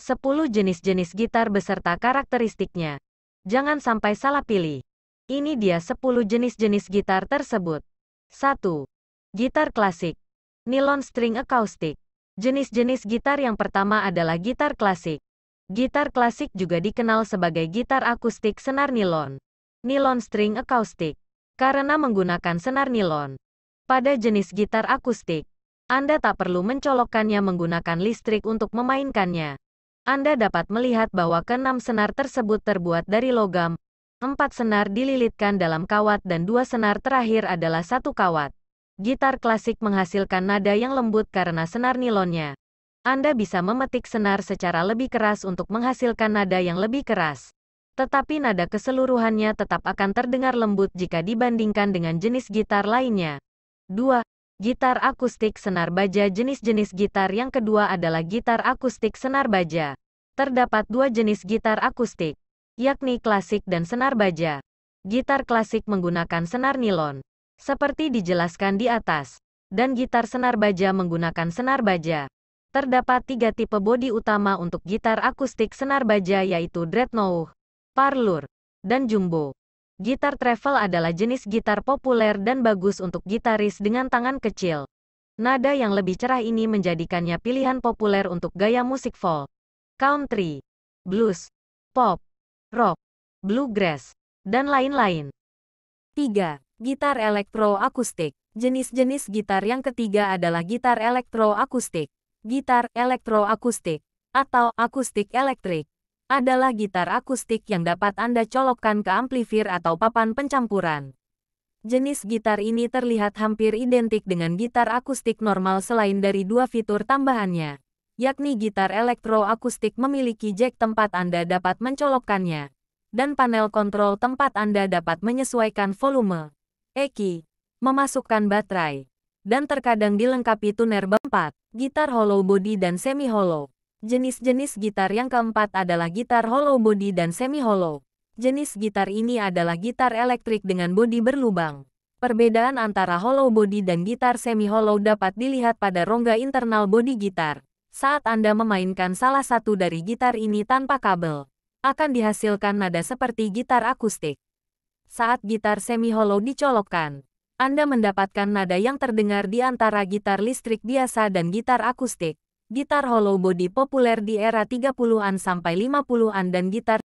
10 jenis-jenis gitar beserta karakteristiknya. Jangan sampai salah pilih. Ini dia 10 jenis-jenis gitar tersebut. 1. Gitar klasik. Nylon string acoustic. Jenis-jenis gitar yang pertama adalah gitar klasik. Gitar klasik juga dikenal sebagai gitar akustik senar nilon. Nilon string acoustic. Karena menggunakan senar nilon. Pada jenis gitar akustik, Anda tak perlu mencolokkannya menggunakan listrik untuk memainkannya. Anda dapat melihat bahwa keenam senar tersebut terbuat dari logam, empat senar dililitkan dalam kawat dan dua senar terakhir adalah satu kawat. Gitar klasik menghasilkan nada yang lembut karena senar nilonnya. Anda bisa memetik senar secara lebih keras untuk menghasilkan nada yang lebih keras. Tetapi nada keseluruhannya tetap akan terdengar lembut jika dibandingkan dengan jenis gitar lainnya. 2. Gitar akustik senar baja Jenis-jenis gitar yang kedua adalah gitar akustik senar baja. Terdapat dua jenis gitar akustik, yakni klasik dan senar baja. Gitar klasik menggunakan senar nilon, seperti dijelaskan di atas, dan gitar senar baja menggunakan senar baja. Terdapat tiga tipe bodi utama untuk gitar akustik senar baja yaitu Dreadnought, Parlur, dan Jumbo. Gitar travel adalah jenis gitar populer dan bagus untuk gitaris dengan tangan kecil. Nada yang lebih cerah ini menjadikannya pilihan populer untuk gaya musik folk, country, blues, pop, rock, bluegrass, dan lain-lain. 3. Gitar akustik. Jenis-jenis gitar yang ketiga adalah gitar elektro akustik. gitar elektro akustik atau akustik elektrik adalah gitar akustik yang dapat Anda colokkan ke amplifier atau papan pencampuran. Jenis gitar ini terlihat hampir identik dengan gitar akustik normal selain dari dua fitur tambahannya, yakni gitar elektroakustik memiliki jack tempat Anda dapat mencolokkannya, dan panel kontrol tempat Anda dapat menyesuaikan volume, eki, memasukkan baterai, dan terkadang dilengkapi tuner bempat, gitar hollow body dan semi hollow. Jenis-jenis gitar yang keempat adalah gitar hollow body dan semi-hollow. Jenis gitar ini adalah gitar elektrik dengan bodi berlubang. Perbedaan antara hollow body dan gitar semi-hollow dapat dilihat pada rongga internal bodi gitar. Saat Anda memainkan salah satu dari gitar ini tanpa kabel, akan dihasilkan nada seperti gitar akustik. Saat gitar semi-hollow dicolokkan, anda mendapatkan nada yang terdengar di antara gitar listrik biasa dan gitar akustik gitar hollow body populer di era 30-an sampai 50-an dan gitar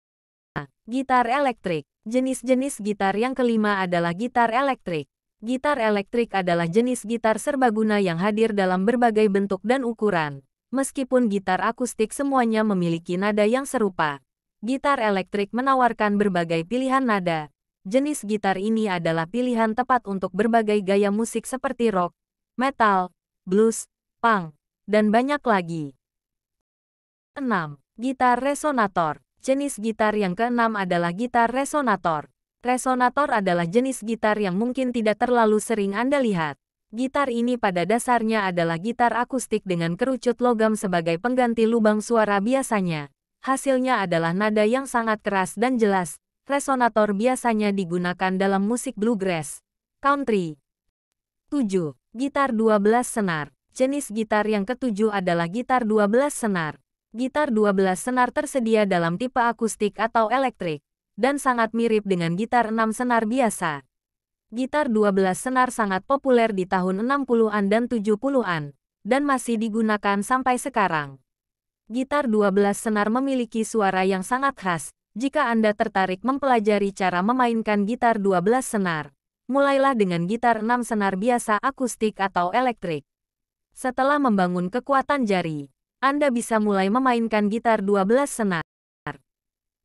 gitar elektrik. Jenis-jenis gitar yang kelima adalah gitar elektrik. Gitar elektrik adalah jenis gitar serbaguna yang hadir dalam berbagai bentuk dan ukuran. Meskipun gitar akustik semuanya memiliki nada yang serupa, gitar elektrik menawarkan berbagai pilihan nada. Jenis gitar ini adalah pilihan tepat untuk berbagai gaya musik seperti rock, metal, blues, punk, dan banyak lagi. 6. Gitar resonator. Jenis gitar yang keenam adalah gitar resonator. Resonator adalah jenis gitar yang mungkin tidak terlalu sering Anda lihat. Gitar ini pada dasarnya adalah gitar akustik dengan kerucut logam sebagai pengganti lubang suara biasanya. Hasilnya adalah nada yang sangat keras dan jelas. Resonator biasanya digunakan dalam musik bluegrass, country. 7. Gitar 12 senar Jenis gitar yang ketujuh adalah gitar 12 senar. Gitar 12 senar tersedia dalam tipe akustik atau elektrik, dan sangat mirip dengan gitar 6 senar biasa. Gitar 12 senar sangat populer di tahun 60-an dan 70-an, dan masih digunakan sampai sekarang. Gitar 12 senar memiliki suara yang sangat khas, jika Anda tertarik mempelajari cara memainkan gitar 12 senar, mulailah dengan gitar 6 senar biasa akustik atau elektrik. Setelah membangun kekuatan jari, Anda bisa mulai memainkan gitar 12 senar.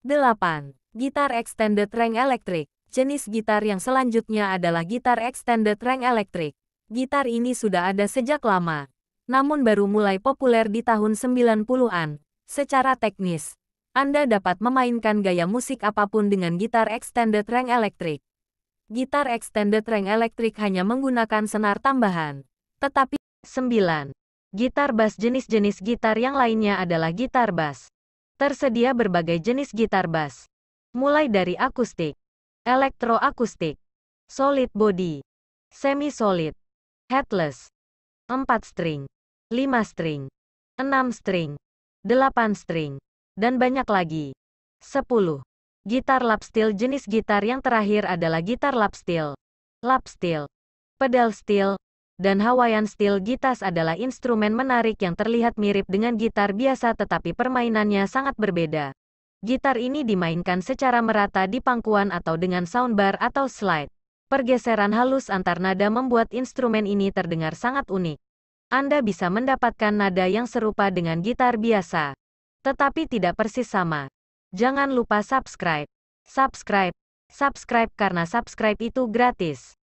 8. Gitar Extended Range Electric Jenis gitar yang selanjutnya adalah gitar Extended Range elektrik. Gitar ini sudah ada sejak lama, namun baru mulai populer di tahun 90-an. Secara teknis, Anda dapat memainkan gaya musik apapun dengan gitar Extended Range elektrik. Gitar Extended Range elektrik hanya menggunakan senar tambahan, tetapi 9. Gitar bass Jenis-jenis gitar yang lainnya adalah gitar bass. Tersedia berbagai jenis gitar bass. Mulai dari akustik, elektroakustik, solid body, semi-solid, headless, 4 string, 5 string, 6 string, 8 string, dan banyak lagi. 10. Gitar lap steel Jenis gitar yang terakhir adalah gitar lap steel. Lap steel, pedal steel, dan Hawaiian Steel Gitas adalah instrumen menarik yang terlihat mirip dengan gitar biasa tetapi permainannya sangat berbeda. Gitar ini dimainkan secara merata di pangkuan atau dengan soundbar atau slide. Pergeseran halus antar nada membuat instrumen ini terdengar sangat unik. Anda bisa mendapatkan nada yang serupa dengan gitar biasa, tetapi tidak persis sama. Jangan lupa subscribe. Subscribe. Subscribe karena subscribe itu gratis.